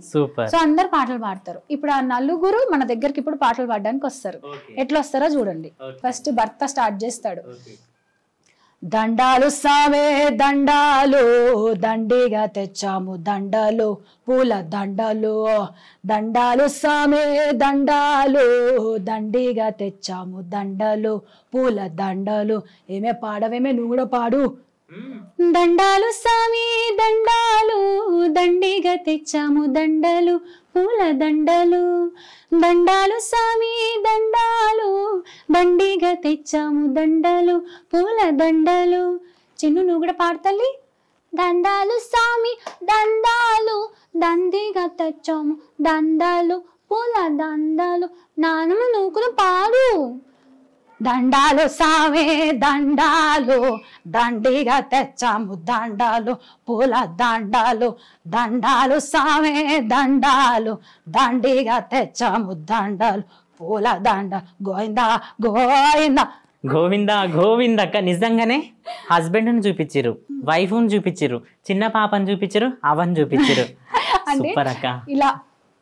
సో అందరు పాటలు పాడతారు ఇప్పుడు ఆ నలుగురు మన దగ్గరికి ఇప్పుడు పాటలు పాడడానికి వస్తారు ఎట్లా వస్తారో చూడండి ఫస్ట్ భర్త స్టార్ట్ చేస్తాడు దండాలు సామే దండాలు దండిగా తెచ్చాము దండలు పూల దండలు దండాలు సామే దండాలు దండిగా తెచ్చాము దండలు పూల దండలు ఏమే పాడవేమే నువ్వు కూడా పాడు దండాలు సామి దండాలు దండిగా తెచ్చాము దండలు పూల దండలు దండాలు స్వామి దండాలు బండిగా తెచ్చాము దండలు పూల దండలు చిన్ను నువ్వు కూడా పాడతల్లి దండాలు స్వామి దండాలు దండిగా తెచ్చాము దండాలు పూల దండాలు నానమ్మ నూకులు పాడు దండాలు సామే దండాలు దండిగా తెచ్చాము దండాలు పూల దండాలు దండాలు సామే దండాలు దండిగా తెచ్చాము దండాలు పూల దండ గోవిందా గోవిందా గోవింద గోవింద అక్క నిజంగానే హస్బెండ్ని చూపించారు వైఫ్ని చూపించారు చిన్న పాపని చూపించారు అవని చూపించారు సూపర్ అక్క ఇలా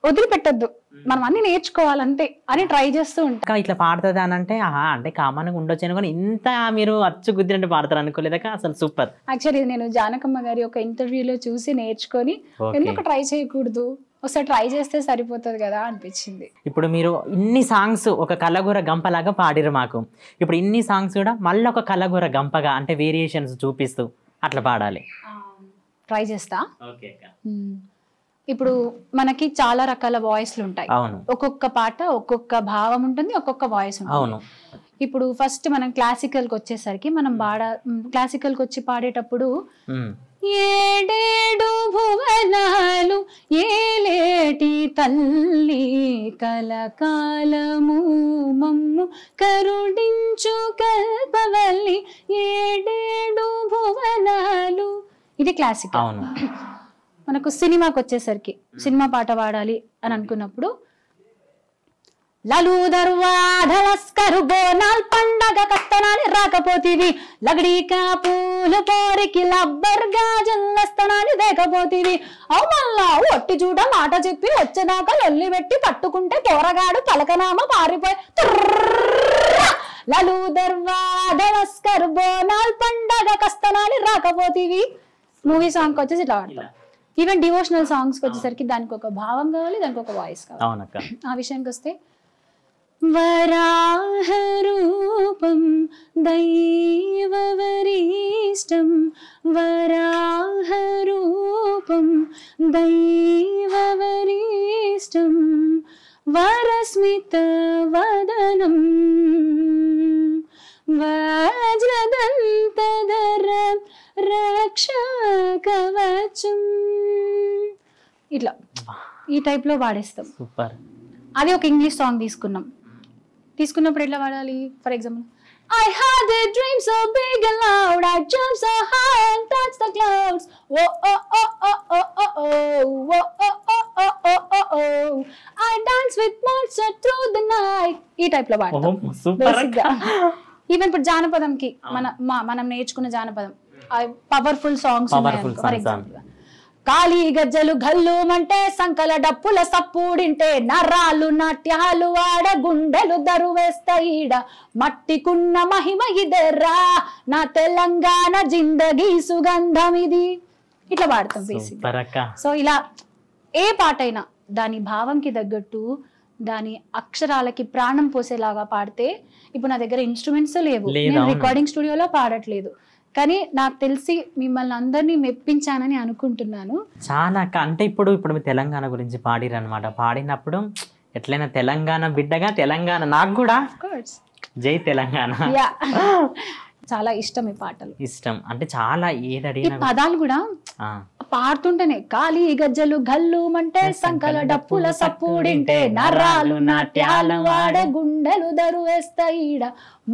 వదిలిపెట్టద్దు మనం అన్ని నేర్చుకోవాలంటే అని ట్రై చేస్తూ ఉంటాం ఇట్లా పాడుతుంది అని అంటే అంటే కామన్ గా ఉండొచ్చు అనుకోని ఇంత మీరు అచ్చు గుద్దినట్టు పాడతారు అనుకోలేదక అసలు సూపర్ యాక్చువల్లీ నేను జానకమ్మ గారి ఒక ఇంటర్వ్యూలో చూసి నేర్చుకొని ఎందుకు ట్రై చేయకూడదు ఒకసారి ట్రై చేస్తే సరిపోతుంది కదా అనిపించింది ఇప్పుడు మీరు ఇన్ని సాంగ్స్ ఒక కలగూర గంపలాగా పాడిరు మాకు ఇప్పుడు ఇన్ని సాంగ్స్ కూడా మళ్ళీ ఒక కలగూర గంపగా అంటే వేరియేషన్స్ చూపిస్తూ అట్లా పాడాలి ట్రై చేస్తా ఓకే ఇప్పుడు మనకి చాలా రకాల వాయిస్లు ఉంటాయి ఒక్కొక్క పాట ఒక్కొక్క భావం ఉంటుంది ఒక్కొక్క వాయిస్ ఉంటుంది ఇప్పుడు ఫస్ట్ మనం క్లాసికల్ వచ్చేసరికి మనం పాడ క్లాసికల్ వచ్చి పాడేటప్పుడు ఏడేడు భువనాలు ఏలేటి తల్లి కలకాలము మమ్ము కరుడించు కల్పవల్లి ఏడేడు భువనాలు ఇది క్లాసిక్ మనకు సినిమాకి వచ్చేసరికి సినిమా పాట పాడాలి అని అనుకున్నప్పుడు అవు మళ్ళా ఒట్టి చూడ మాట చెప్పి వచ్చేదాకా లొల్లి పెట్టి పట్టుకుంటే పోరగాడు పలకనామ పారిపోయి లలు దర్వాధలస్కరు బోనాల్ పండగ కస్తనాలి రాకపోతీవి మూవీ సాంగ్కి వచ్చేసి ఇట్లా పాడతాం ఈవెన్ డివోషనల్ సాంగ్స్కి వచ్చేసరికి దానికి ఒక భావం కావాలి దానికి ఒక వాయిస్ కావాలి ఆ విషయానికి వస్తే వరాహరూపం దైవవరిష్టం వరాహరూపం దైవవరిష్టం వరస్మిత వదనం కవచం ఇట్లా ఈ టైప్లో వాడేస్తాం సూపర్ అదే ఒక ఇంగ్లీష్ సాంగ్ తీసుకున్నాం తీసుకున్నప్పుడు ఎట్లా వాడాలి for example I had a dream so big and loud. I jumped so high and touched the clouds. Oh oh oh oh oh oh oh oh oh oh oh oh oh oh. I danced with monster through the night. ఈ type లో పాడతాం. Even ఇప్పుడు జానపదంకి మన మనం నేర్చుకున్న జానపదం powerful songs powerful songs కాళీ గజ్జలు గల్లుమంటే సంకల డప్పుల సప్పుడింటే నరాలు నాట్యాలు ఆడ గుండెలు దరువేస్తాయిడ మట్టికున్న మహిమ ఇదెర్రా నా తెలంగాణ జిందగీ సుగంధం ఇది ఇట్లా పాడతాం బేసిక్ సో ఇలా ఏ పాట అయినా దాని భావంకి తగ్గట్టు దాని అక్షరాలకి ప్రాణం పోసేలాగా పాడితే ఇప్పుడు నా దగ్గర ఇన్స్ట్రుమెంట్స్ లేవు నేను రికార్డింగ్ స్టూడియోలో పాడట్లేదు కానీ నాకు తెలిసి మిమ్మల్ని అందరినీ మెప్పించానని అనుకుంటున్నాను చాలా అంటే ఇప్పుడు ఇప్పుడు తెలంగాణ గురించి పాడిరు అనమాట పాడినప్పుడు ఎట్లయినా తెలంగాణ బిడ్డగా తెలంగాణ నాకు కూడా జై తెలంగాణ చాలా ఇష్టం ఈ పాటలు ఇష్టం అంటే చాలా ఏదడి పదాలు కూడా పాడుతుంటేనే కాలి గజ్జలు గల్లు అంటే సంకల డప్పుల సప్పుడింటే నరాలు నాట్యాలు వాడే గుండెలు వేస్తాయి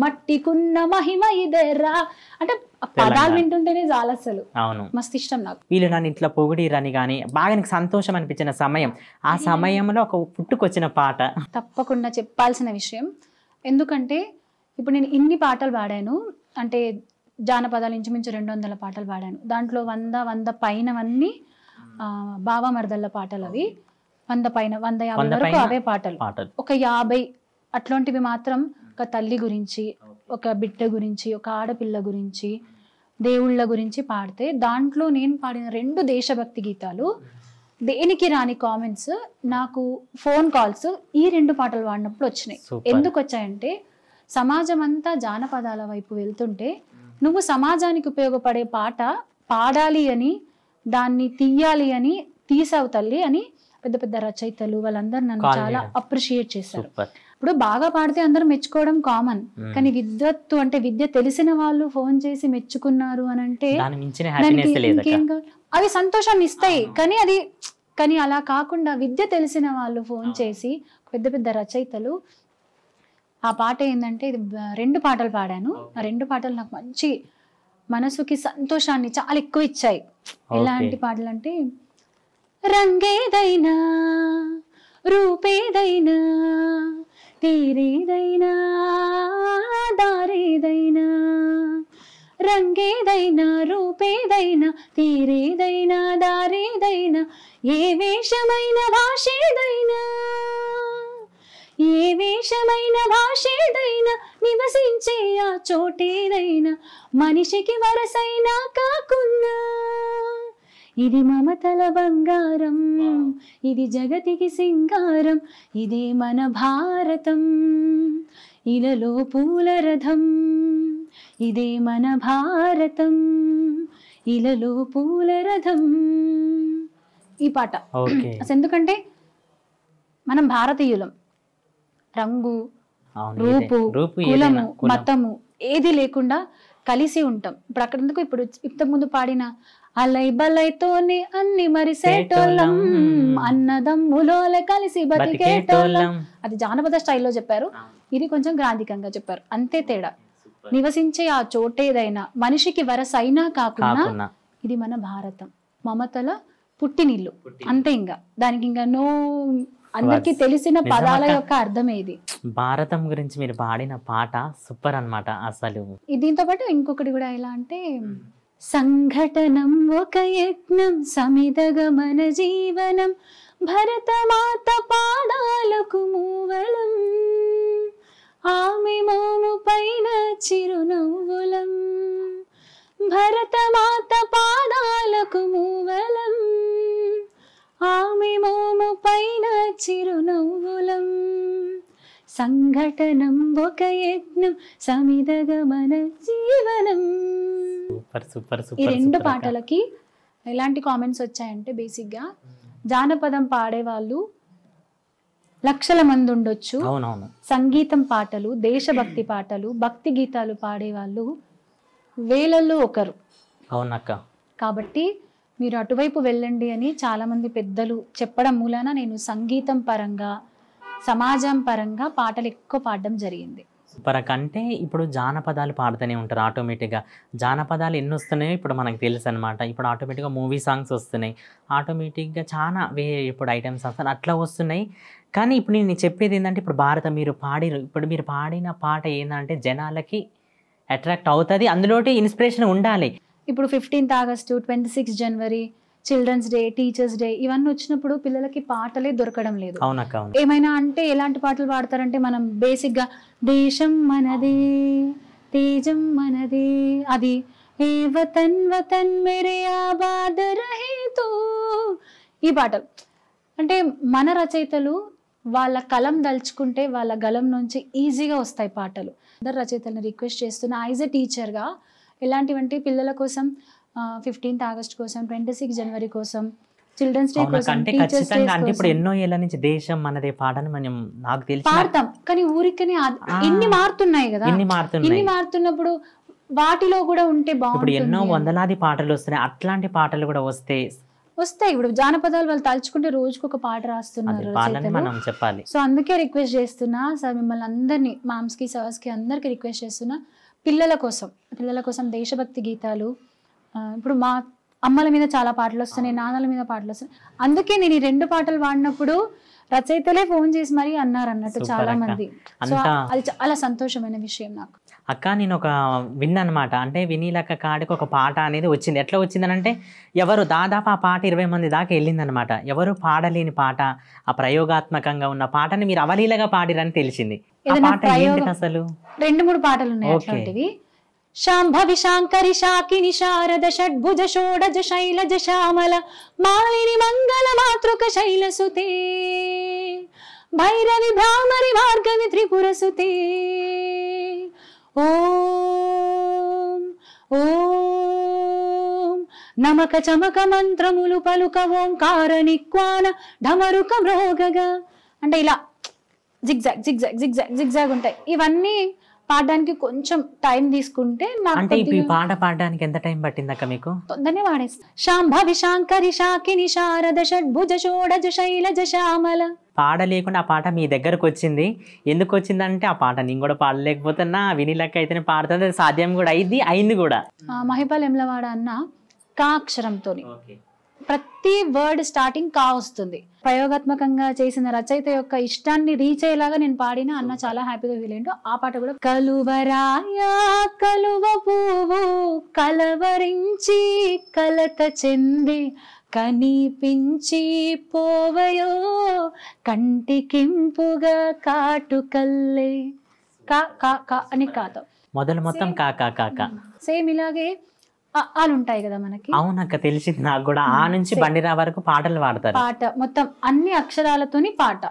మట్టికున్న మహిమ ఇదేరా అంటే పదాలు వింటుంటేనే చాలా అసలు అవును మస్తు ఇష్టం నాకు వీళ్ళు నన్ను ఇంట్లో పొగిడిరని గానీ బాగా నీకు సంతోషం అనిపించిన సమయం ఆ సమయంలో ఒక పుట్టుకొచ్చిన పాట తప్పకుండా చెప్పాల్సిన విషయం ఎందుకంటే ఇప్పుడు నేను ఇన్ని పాటలు పాడాను అంటే జానపదాలు ఇంచుమించు రెండు వందల పాటలు పాడాను దాంట్లో వంద వంద పైనవన్నీ బావమర్దళ్ళ పాటలు అవి వంద పైన వంద యాభై వరకు అవే పాటలు ఒక యాభై అట్లాంటివి మాత్రం ఒక తల్లి గురించి ఒక బిడ్డ గురించి ఒక ఆడపిల్ల గురించి దేవుళ్ళ గురించి పాడితే దాంట్లో నేను పాడిన రెండు దేశభక్తి గీతాలు దేనికి రాని కామెంట్స్ నాకు ఫోన్ కాల్స్ ఈ రెండు పాటలు పాడినప్పుడు వచ్చినాయి ఎందుకు వచ్చాయంటే సమాజం అంతా జానపదాల వైపు వెళ్తుంటే నువ్వు సమాజానికి ఉపయోగపడే పాట పాడాలి అని దాన్ని తీయాలి అని తీసావు తల్లి అని పెద్ద పెద్ద రచయితలు వాళ్ళందరూ నన్ను చాలా అప్రిషియేట్ చేశారు ఇప్పుడు బాగా పాడితే అందరూ మెచ్చుకోవడం కామన్ కానీ విద్వత్తు అంటే విద్య తెలిసిన వాళ్ళు ఫోన్ చేసి మెచ్చుకున్నారు అని అంటే అవి సంతోషాన్ని ఇస్తాయి కానీ అది కానీ అలా కాకుండా విద్య తెలిసిన వాళ్ళు ఫోన్ చేసి పెద్ద పెద్ద రచయితలు ఆ పాట ఏంటంటే ఇది రెండు పాటలు పాడాను ఆ రెండు పాటలు నాకు మంచి మనసుకి సంతోషాన్ని చాలా ఎక్కువ ఇచ్చాయి ఎలాంటి పాటలు అంటే రంగేదైనా రూపేదైనా తీరేదైనా దారేదైనా రంగేదైనా రూపేదైనా తీరేదైనా దారేదైనా ఏ వేషమైన భాషేదైనా ఏ వేషమైన భాషేదైనా నివసించే ఆ చోటేదైనా మనిషికి వరసైనా కాకున్నా ఇది మమతల బంగారం ఇది జగతికి సింగారం ఇదే మన భారతం ఇలలో పూల రథం ఇదే మన భారతం ఇలలో పూల రథం ఈ పాట అసలు ఎందుకంటే మనం భారతీయులం రంగు రూపు కులము మతము ఏది లేకుండా కలిసి ఉంటాం ఇప్పుడు అక్కడ ఎందుకు ఇప్పుడు ముందు పాడిన అలై బలైతోని అన్ని మరిసేటోళ్ళం అన్నదమ్ములోల కలిసి బతికేటోళ్ళం అది జానపద స్టైల్లో చెప్పారు ఇది కొంచెం గ్రాంధికంగా చెప్పారు అంతే తేడా నివసించే ఆ చోటేదైనా మనిషికి వరస అయినా కాకుండా ఇది మన భారతం మమతల పుట్టినిల్లు అంతే ఇంకా దానికి ఇంకా నో అందరికి తెలిసిన పదాల యొక్క అర్థమే ఇది భారతం గురించి మీరు పాడిన పాట సూపర్ అనమాట అసలు దీంతో పాటు ఇంకొకటి కూడా ఎలా అంటే సంఘటనం ఒక యజ్ఞం సమిదగమన జీవనం భరతమాత పాదాలకు మూవలం ఆమె మోము పైన చిరునవ్వులం భరతమాత పాదాలకు మూవలం ఆమె మోము పైన చిరునవ్వులం సంఘటనం ఒక యజ్ఞం సమిదగమన జీవనం ఈ రెండు పాటలకి ఎలాంటి కామెంట్స్ వచ్చాయంటే బేసిక్గా జానపదం పాడేవాళ్ళు లక్షల మంది ఉండొచ్చు సంగీతం పాటలు దేశభక్తి పాటలు భక్తి గీతాలు పాడేవాళ్ళు వేలల్లో ఒకరు అవునక్క కాబట్టి మీరు అటువైపు వెళ్ళండి అని చాలామంది పెద్దలు చెప్పడం మూలాన నేను సంగీతం పరంగా సమాజం పరంగా పాటలు ఎక్కువ పాడడం జరిగింది కంటే ఇప్పుడు జానపదాలు పాడుతూనే ఉంటారు ఆటోమేటిక్గా జానపదాలు ఎన్ని వస్తున్నాయో ఇప్పుడు మనకు తెలుసు అనమాట ఇప్పుడు ఆటోమేటిక్గా మూవీ సాంగ్స్ వస్తున్నాయి ఆటోమేటిక్గా చాలా వే ఇప్పుడు ఐటమ్స్ వస్తాయి అట్లా వస్తున్నాయి కానీ ఇప్పుడు నేను చెప్పేది ఏంటంటే ఇప్పుడు భారత మీరు పాడిరు ఇప్పుడు మీరు పాడిన పాట ఏంటంటే జనాలకి అట్రాక్ట్ అవుతుంది అందులోటి ఇన్స్పిరేషన్ ఉండాలి ఇప్పుడు ఫిఫ్టీన్త్ ఆగస్టు ట్వంటీ సిక్స్ జనవరి చిల్డ్రన్స్ డే టీచర్స్ డే ఇవన్నీ వచ్చినప్పుడు పిల్లలకి పాటలే దొరకడం లేదు ఏమైనా అంటే ఎలాంటి పాటలు పాడతారంటే మనం బేసిక్ గా దేశం మనది తేజం మనది అది ఏ వతన్ వతన్ ఈ పాటలు అంటే మన రచయితలు వాళ్ళ కలం దలుచుకుంటే వాళ్ళ గలం నుంచి ఈజీగా వస్తాయి పాటలు అందరు రచయితలను రిక్వెస్ట్ చేస్తున్నా యాజ్ ఎ టీచర్గా ఎలాంటివంటే పిల్లల కోసం ఫిఫ్టీన్త్ ఆగస్ట్ కోసం ట్వంటీ సిక్స్ జనవరి కోసం చిల్డ్రన్స్ డే కోసం అంటే ఖచ్చితంగా అంటే ఇప్పుడు ఎన్నో ఏళ్ళ నుంచి దేశం మనదే పాటను మనం నాకు తెలిసి పాడతాం కానీ ఊరికనే ఎన్ని మారుతున్నాయి కదా ఎన్ని మారుతున్నాయి మారుతున్నప్పుడు వాటిలో కూడా ఉంటే బాగుంటుంది ఎన్నో వందలాది పాటలు వస్తున్నాయి అట్లాంటి పాటలు కూడా వస్తే వస్తాయి ఇప్పుడు జానపదాలు వాళ్ళు తలుచుకుంటే రోజుకు ఒక పాట రాస్తున్నారు మనం చెప్పాలి సో అందుకే రిక్వెస్ట్ చేస్తున్నా సార్ మిమ్మల్ని అందరినీ మామ్స్కి సవాస్కి అందరికీ రిక్వెస్ట్ చేస్తున్నా పిల్లల కోసం పిల్లల కోసం దేశభక్తి గీతాలు ఇప్పుడు మా అమ్మల మీద చాలా పాటలు వస్తున్నాయి నాన్నల మీద పాటలు వస్తున్నాయి అందుకే నేను ఈ రెండు పాటలు పాడినప్పుడు రచయితలే ఫోన్ చేసి మరీ అన్నారు అన్నట్టు చాలా మంది అది చాలా సంతోషమైన విషయం నాకు అక్క నేను ఒక విన్నమాట అంటే వినీలక్క కాడికి ఒక పాట అనేది వచ్చింది ఎట్లా వచ్చిందనంటే ఎవరు దాదాపు ఆ పాట ఇరవై మంది దాకా వెళ్ళిందనమాట ఎవరు పాడలేని పాట ఆ ప్రయోగాత్మకంగా ఉన్న పాటని మీరు అవలీలగా పాడిరని తెలిసింది అసలు రెండు మూడు పాటలు ఉన్నాయి శాంభవి శాంకరి శాకిని శారద షడ్భుజ షోడజ శైలజ శ్యామల మాలిని మంగళ మాతృక శైలసుతే భైరవి భ్రామరి మార్గవి త్రిపురసుతే ఓం ఓం నమక చమక మంత్రములు పలుక ఓంకార నిక్వాన ఢమరుక మ్రోగగా అంటే ఇలా జిగ్జాగ్ జిగ్జాగ్ జిగ్జాగ్ జిగ్జాగ్ ఉంటాయి ఇవన్నీ పాడడానికి కొంచెం టైం తీసుకుంటే పాట పాడడానికి ఎంత టైం పట్టిందక్క మీకు తొందరనే పాడేస్తా శాంభవి శాంకరి శాకిని శారద షడ్భుజ షోడజ శైలజ శ్యామల పాడలేకుండా ఆ పాట మీ దగ్గరకు వచ్చింది ఎందుకు వచ్చిందంటే ఆ పాట నేను కూడా పాడలేకపోతున్నా విని లెక్క అయితేనే పాడుతుంది సాధ్యం కూడా అయింది అయింది కూడా మహిపాల్ ఎమ్లవాడ అన్న కాక్షరంతో ప్రతి వర్డ్ స్టార్టింగ్ కా వస్తుంది ప్రయోగాత్మకంగా చేసిన రచయిత యొక్క ఇష్టాన్ని రీచ్ అయ్యేలాగా నేను పాడిన అన్న చాలా హ్యాపీగా ఫీల్ అయ్యిండు ఆ పాట కూడా కలువరాయా కలువ పువ్వు కలవరించి కలత చెంది కనిపించి పోవయో కంటికింపుగా కాటుకల్లే కా కా కా అని కాతో మొదలు మొత్తం కా కా కా సేమ్ ఇలాగే ఆలు ఉంటాయి కదా మనకి అవునక్క తెలిసింది నాకు కూడా ఆ నుంచి బండిరా వరకు పాటలు పాడతారు పాట మొత్తం అన్ని అక్షరాలతోని పాట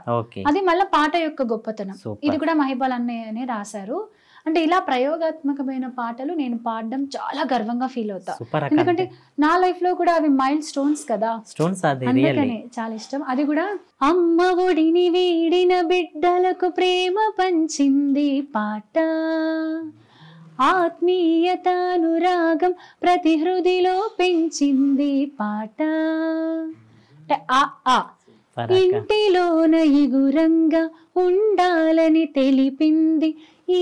అది మళ్ళీ పాట యొక్క గొప్పతనం ఇది కూడా మహిబాల్ అన్నయ్యనే రాశారు అంటే ఇలా ప్రయోగాత్మకమైన పాటలు నేను పాడడం చాలా గర్వంగా ఫీల్ అవుతా ఎందుకంటే నా లైఫ్ లో కూడా అవి మైల్ స్టోన్స్ కదా స్టోన్స్ అందుకనే చాలా ఇష్టం అది కూడా అమ్మ ఒడిని వీడిన బిడ్డలకు ప్రేమ పంచింది పాట ఆత్మీయతానురాగం ప్రతి హృదిలో పెంచింది పాట ఆ ఆ ఇంటిలోన ఇగురంగా ఉండాలని తెలిపింది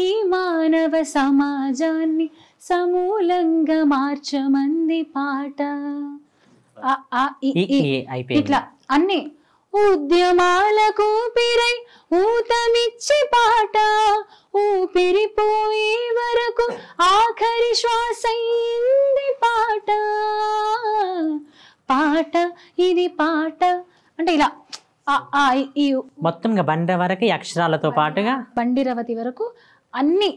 ఈ మానవ సమాజాన్ని సమూలంగా మార్చమంది పాట ఇట్లా అన్నీ ఉద్యమాలకు పిరై ఊతమిచ్చి పాట ఊపిరిపోయే వరకు ఆఖరి శ్వాసైంది పాట పాట ఇది పాట అంటే ఇలా మొత్తం బండ వరకు అక్షరాలతో పాటుగా బండిరవతి వరకు అన్ని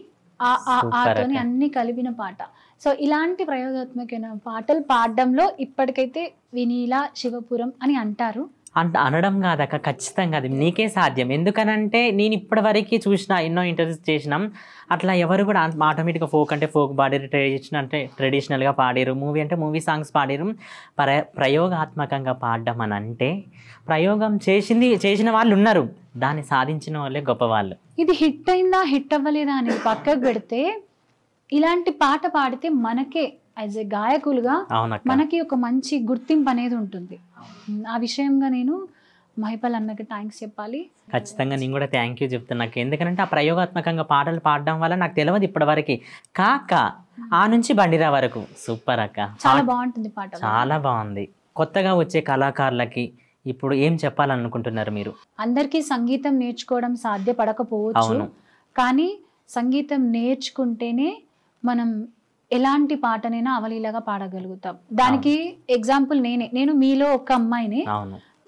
ఆతోని అన్ని కలిపిన పాట సో ఇలాంటి ప్రయోగాత్మకమైన పాటలు పాడడంలో ఇప్పటికైతే వినీల శివపురం అని అంటారు అంత అనడం కాదక్క ఖచ్చితంగా అది నీకే సాధ్యం ఎందుకనంటే నేను ఇప్పటివరకు చూసిన ఎన్నో ఇంటర్వ్యూస్ చేసినాం అట్లా ఎవరు కూడా ఆటోమేటిక్గా ఫోక్ అంటే ఫోక్ పాడారు ట్రెడిషన్ అంటే ట్రెడిషనల్గా పాడారు మూవీ అంటే మూవీ సాంగ్స్ పాడేరు ప్ర ప్రయోగాత్మకంగా పాడడం అని అంటే ప్రయోగం చేసింది చేసిన వాళ్ళు ఉన్నారు దాన్ని సాధించిన వాళ్ళే గొప్పవాళ్ళు ఇది హిట్ అయిందా హిట్ అవ్వలేదా అనేది పక్కకు పెడితే ఇలాంటి పాట పాడితే మనకే యాజ్ ఎ గాయకులుగా మనకి ఒక మంచి గుర్తింపు అనేది ఉంటుంది ఆ విషయంగా నేను మహిపల్ అన్నకి థ్యాంక్స్ చెప్పాలి ఖచ్చితంగా నేను కూడా థ్యాంక్ యూ చెప్తున్నా నాకు ఎందుకంటే ఆ ప్రయోగాత్మకంగా పాటలు పాడడం వల్ల నాకు తెలియదు ఇప్పటి వరకు కాక ఆ నుంచి బండిరా వరకు సూపర్ అక్క చాలా బాగుంటుంది పాట చాలా బాగుంది కొత్తగా వచ్చే కళాకారులకి ఇప్పుడు ఏం చెప్పాలనుకుంటున్నారు మీరు అందరికీ సంగీతం నేర్చుకోవడం సాధ్యపడకపోవచ్చు కానీ సంగీతం నేర్చుకుంటేనే మనం ఎలాంటి పాటనైనా అవలీలగా పాడగలుగుతాం దానికి ఎగ్జాంపుల్ నేనే నేను మీలో ఒక అమ్మాయిని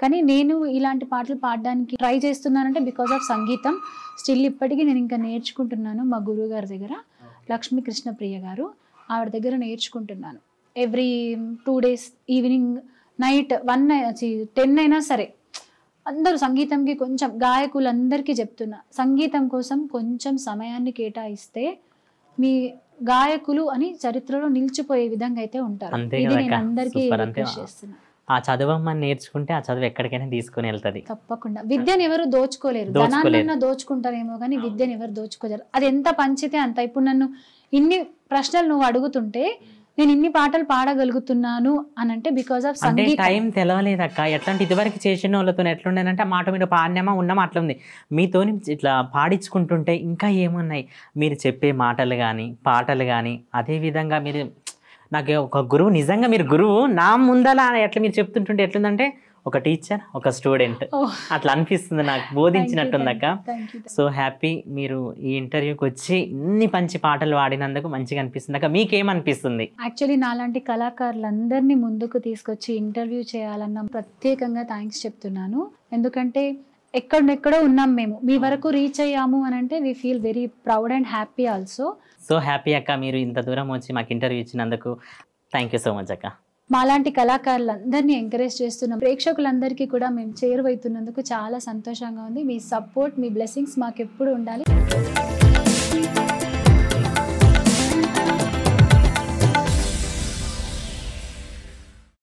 కానీ నేను ఇలాంటి పాటలు పాడడానికి ట్రై చేస్తున్నానంటే బికాస్ ఆఫ్ సంగీతం స్టిల్ ఇప్పటికీ నేను ఇంకా నేర్చుకుంటున్నాను మా గురువు గారి దగ్గర లక్ష్మీ ప్రియ గారు ఆవిడ దగ్గర నేర్చుకుంటున్నాను every two days evening night one ten అయినా సరే అందరూ సంగీతంకి కొంచెం గాయకులందరికీ చెప్తున్నా సంగీతం కోసం కొంచెం సమయాన్ని కేటాయిస్తే మీ గాయకులు అని చరిత్రలో నిలిచిపోయే విధంగా అయితే ఉంటారు నేను అందరికీ ఆ చదువు మనం నేర్చుకుంటే ఆ చదువు ఎక్కడికైనా తీసుకుని వెళ్తుంది తప్పకుండా విద్యను ఎవరు దోచుకోలేరు ధనాన్న దోచుకుంటారేమో కానీ విద్యను ఎవరు దోచుకోలేరు అది ఎంత పంచితే అంత ఇప్పుడు నన్ను ఇన్ని ప్రశ్నలు నువ్వు అడుగుతుంటే నేను ఇన్ని పాటలు పాడగలుగుతున్నాను అని అంటే బికాస్ ఆఫ్ అంటే టైం తెలవలేదు అక్క ఎట్లాంటి ఇదివరకు చేసిన వాళ్ళతో ఎట్లుండేనంటే మాట మీరు పాడినమా ఉన్నామా అట్లా ఉంది మీతోని ఇట్లా పాడించుకుంటుంటే ఇంకా ఏమున్నాయి మీరు చెప్పే మాటలు కానీ పాటలు కానీ అదేవిధంగా మీరు నాకు ఒక గురువు నిజంగా మీరు గురువు నా ముందల ఎట్లా మీరు చెప్తుంటుంటే ఎట్లుందంటే ఒక టీచర్ ఒక స్టూడెంట్ అట్లా అనిపిస్తుంది నాకు బోధించినట్టుందక్క సో హ్యాపీ మీరు ఈ ఇంటర్వ్యూకి వచ్చి ఇన్ని మంచి పాటలు పాడినందుకు మంచిగా అనిపిస్తుంది అక్క మీకేమనిపిస్తుంది యాక్చువల్లీ నాలాంటి కళాకారులందరినీ ముందుకు తీసుకొచ్చి ఇంటర్వ్యూ చేయాలన్న ప్రత్యేకంగా థ్యాంక్స్ చెప్తున్నాను ఎందుకంటే ఎక్కడెక్కడో ఉన్నాం మేము మీ వరకు రీచ్ అయ్యాము అని అంటే we feel very proud and happy also so happy అక్క మీరు ఇంత దూరం వచ్చి మాకు ఇంటర్వ్యూ ఇచ్చినందుకు థ్యాంక్ యూ సో మచ్ అక్క మాలాంటి కళాకారులందరినీ ఎంకరేజ్ చేస్తున్నాం ప్రేక్షకులందరికీ కూడా మేము చేరువైతున్నందుకు చాలా సంతోషంగా ఉంది మీ సపోర్ట్ మీ బ్లెస్సింగ్స్ మాకు ఎప్పుడు ఉండాలి